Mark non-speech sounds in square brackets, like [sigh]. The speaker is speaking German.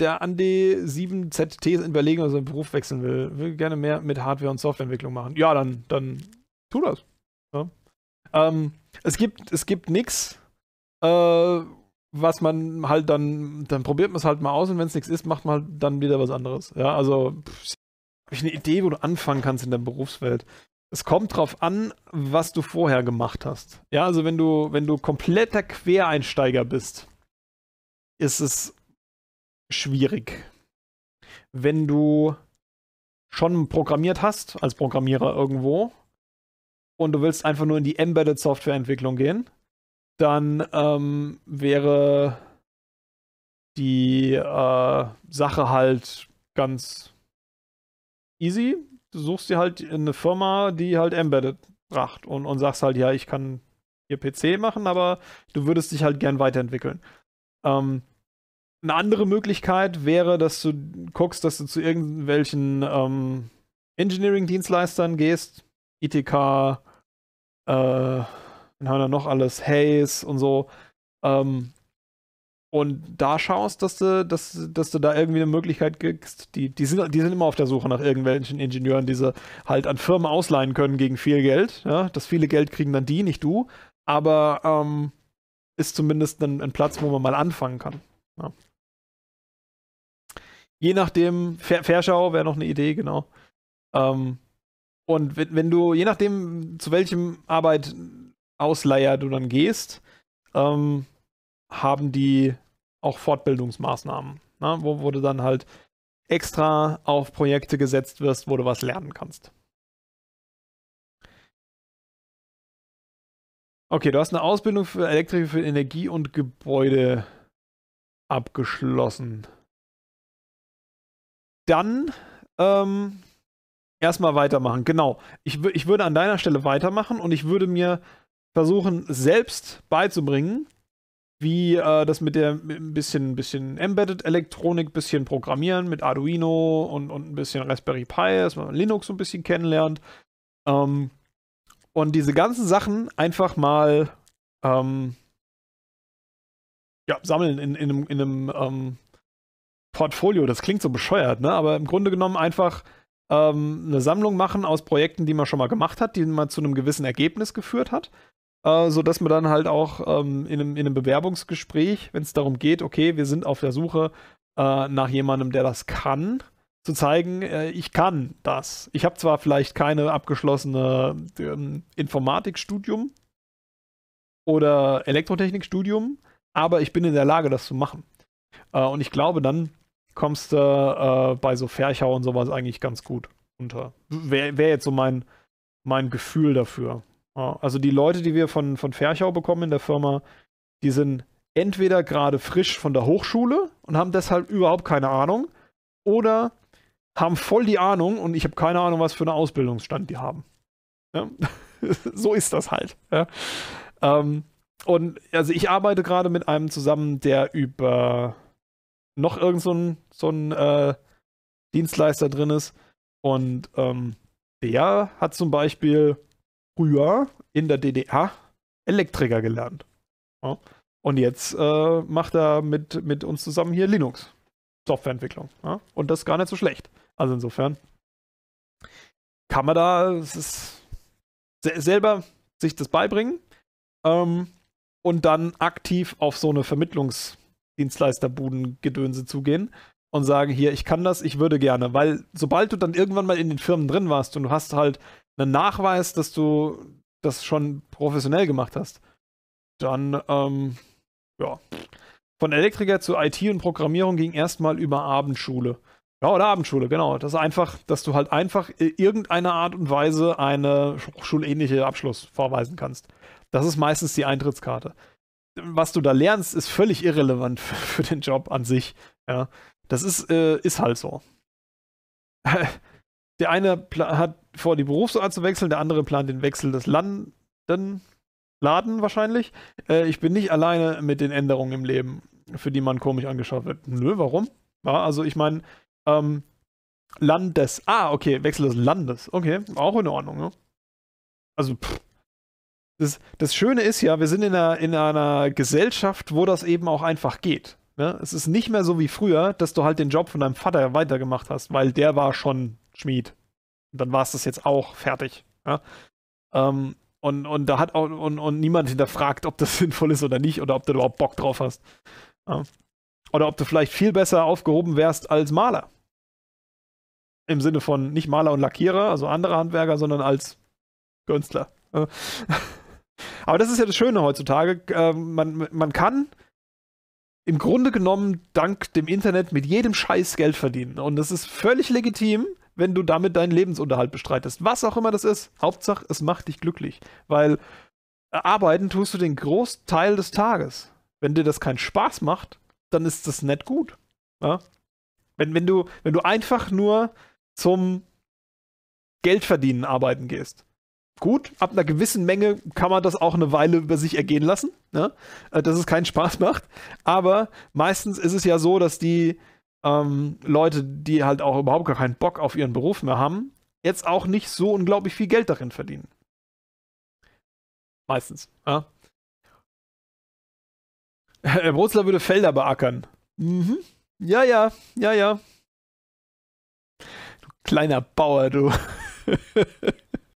der Andi 7ZT in Berlin also seinen Beruf wechseln will, will gerne mehr mit Hardware- und Softwareentwicklung machen, ja, dann, dann tu das. Ja. Ähm, es gibt, es gibt nichts, äh, was man halt dann, dann probiert man es halt mal aus und wenn es nichts ist, macht man halt dann wieder was anderes. Ja, also habe ich eine Idee, wo du anfangen kannst in der Berufswelt. Es kommt drauf an, was du vorher gemacht hast. Ja, also wenn du, wenn du kompletter Quereinsteiger bist, ist es schwierig. Wenn du schon programmiert hast als Programmierer irgendwo und du willst einfach nur in die Embedded Software Entwicklung gehen, dann ähm, wäre die äh, Sache halt ganz easy. Du suchst dir halt eine Firma, die halt Embedded bracht und, und sagst halt, ja, ich kann hier PC machen, aber du würdest dich halt gern weiterentwickeln. Ähm, eine andere Möglichkeit wäre, dass du guckst, dass du zu irgendwelchen ähm, Engineering-Dienstleistern gehst, ITK, e äh, dann haben wir noch alles, Hayes und so. Ähm, und da schaust, dass du, dass, dass du da irgendwie eine Möglichkeit kriegst. Die, die, sind, die sind immer auf der Suche nach irgendwelchen Ingenieuren, die sie halt an Firmen ausleihen können gegen viel Geld. Ja? Das viele Geld kriegen dann die, nicht du. Aber ähm, ist zumindest ein, ein Platz, wo man mal anfangen kann. Ja. Je nachdem, Ver wäre noch eine Idee, genau. Ähm, und wenn, wenn, du, je nachdem, zu welchem Arbeit Ausleiher du dann gehst, ähm, haben die auch Fortbildungsmaßnahmen, ne? wo, wo du dann halt extra auf Projekte gesetzt wirst, wo du was lernen kannst. Okay, du hast eine Ausbildung für Elektriker für Energie und Gebäude abgeschlossen dann ähm, erstmal weitermachen. Genau. Ich, ich würde an deiner Stelle weitermachen und ich würde mir versuchen, selbst beizubringen, wie äh, das mit der mit ein bisschen, bisschen Embedded-Elektronik, ein bisschen Programmieren mit Arduino und, und ein bisschen Raspberry Pi, dass man Linux so ein bisschen kennenlernt. Ähm, und diese ganzen Sachen einfach mal ähm, ja, sammeln in, in einem, in einem ähm, Portfolio, das klingt so bescheuert, ne? aber im Grunde genommen einfach ähm, eine Sammlung machen aus Projekten, die man schon mal gemacht hat, die man zu einem gewissen Ergebnis geführt hat, äh, sodass man dann halt auch ähm, in, einem, in, einem, Bewerbungsgespräch, wenn es darum geht, okay, wir sind auf der Suche äh, nach jemandem, der das kann, zu zeigen, äh, ich kann das. Ich habe zwar vielleicht keine abgeschlossene ähm, Informatikstudium oder Elektrotechnikstudium, aber ich bin in der Lage, das zu machen. Uh, und ich glaube, dann kommst du äh, bei so Ferchau und sowas eigentlich ganz gut unter. Wäre wär jetzt so mein, mein Gefühl dafür. Ja, also die Leute, die wir von, von Ferchau bekommen in der Firma, die sind entweder gerade frisch von der Hochschule und haben deshalb überhaupt keine Ahnung oder haben voll die Ahnung und ich habe keine Ahnung, was für einen Ausbildungsstand die haben. Ja? [laughs] so ist das halt. Ja? Ähm, und also ich arbeite gerade mit einem zusammen, der über noch irgend so ein, so ein äh, Dienstleister drin ist. Und ähm, der hat zum Beispiel früher in der DDR Elektriker gelernt. Ja. Und jetzt äh, macht er mit, mit uns zusammen hier Linux. Softwareentwicklung. Ja. Und das ist gar nicht so schlecht. Also insofern kann man da selber sich das beibringen ähm, und dann aktiv auf so eine Vermittlungs- Dienstleisterbuden-Gedönse zugehen und sagen, hier, ich kann das, ich würde gerne. Weil sobald du dann irgendwann mal in den Firmen drin warst und du hast halt einen Nachweis, dass du das schon professionell gemacht hast, dann, ähm, ja. Von Elektriker zu IT und Programmierung ging erstmal über Abendschule. Ja, oder Abendschule, genau. Das ist einfach, dass du halt einfach irgendeine Art und Weise eine hochschulähnliche Abschluss vorweisen kannst. Das ist meistens die Eintrittskarte was du da lernst, ist völlig irrelevant für, [laughs] für den Job an sich. Ja. Das ist, äh, ist halt so. [laughs] Der eine hat vor, die Berufsart zu wechseln, der andere plant den Wechsel des Landen, Laden wahrscheinlich. Äh, ich bin nicht alleine mit den Änderungen im Leben, für die man komisch angeschaut wird. Nö, warum? Ja, also ich meine, ähm, Landes. Ah, okay, Wechsel des Landes. Okay, auch in Ordnung. Ne? Also, pff, das, das, Schöne ist ja, wir sind in einer, in einer Gesellschaft, wo das eben auch einfach geht. Ne? Es ist nicht mehr so wie früher, dass du halt den Job von deinem Vater weitergemacht hast, weil der war schon Schmied. Und dann war es das jetzt auch fertig. Ja? Ähm, und, und da hat auch und, und niemand hinterfragt, ob das [laughs] sinnvoll ist oder nicht oder ob du überhaupt Bock drauf hast. Ja? Oder ob du vielleicht viel besser aufgehoben wärst als Maler. Im Sinne von nicht Maler und Lackierer, also andere Handwerker, sondern als Künstler. Ja? [laughs] Aber das ist ja das Schöne heutzutage. Äh, man, man kann im Grunde genommen dank dem Internet mit jedem Scheiß Geld verdienen. Und das ist völlig legitim, wenn du damit deinen Lebensunterhalt bestreitest. Was auch immer das ist. Hauptsache, es macht dich glücklich. Weil äh, arbeiten tust du den Großteil des Tages. Wenn dir das keinen Spaß macht, dann ist das nicht gut. Ja? Wenn, wenn, du, wenn du einfach nur zum Geldverdienen arbeiten gehst, gut, ab einer gewissen Menge kann man das auch eine Weile über sich ergehen lassen, ne? Äh, dass es keinen Spaß macht. Aber meistens ist es ja so, dass die ähm, Leute, die halt auch überhaupt gar keinen Bock auf ihren Beruf mehr haben, jetzt auch nicht so unglaublich viel Geld darin verdienen. Meistens. Ja? [laughs] Herr Brutzler würde Felder beackern. Mhm. Ja, ja, ja, ja. Du kleiner Bauer, du. [laughs]